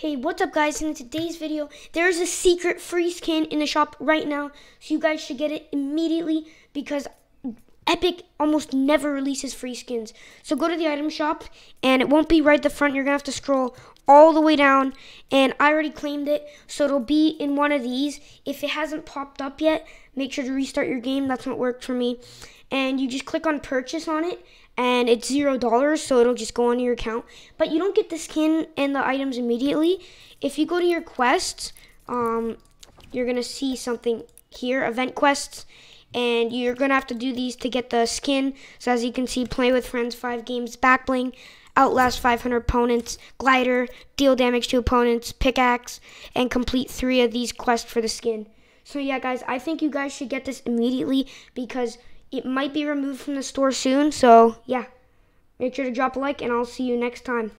Hey, what's up guys? In today's video, there's a secret free skin in the shop right now, so you guys should get it immediately because Epic almost never releases free skins. So go to the item shop, and it won't be right at the front. You're going to have to scroll all the way down, and I already claimed it, so it'll be in one of these. If it hasn't popped up yet, make sure to restart your game. That's what worked for me. And you just click on purchase on it, and it's zero dollars, so it'll just go on your account. But you don't get the skin and the items immediately. If you go to your quests, um, you're gonna see something here, event quests, and you're going to have to do these to get the skin. So as you can see, play with friends, five games, back bling, outlast 500 opponents, glider, deal damage to opponents, pickaxe, and complete three of these quests for the skin. So yeah, guys, I think you guys should get this immediately because it might be removed from the store soon. So yeah, make sure to drop a like, and I'll see you next time.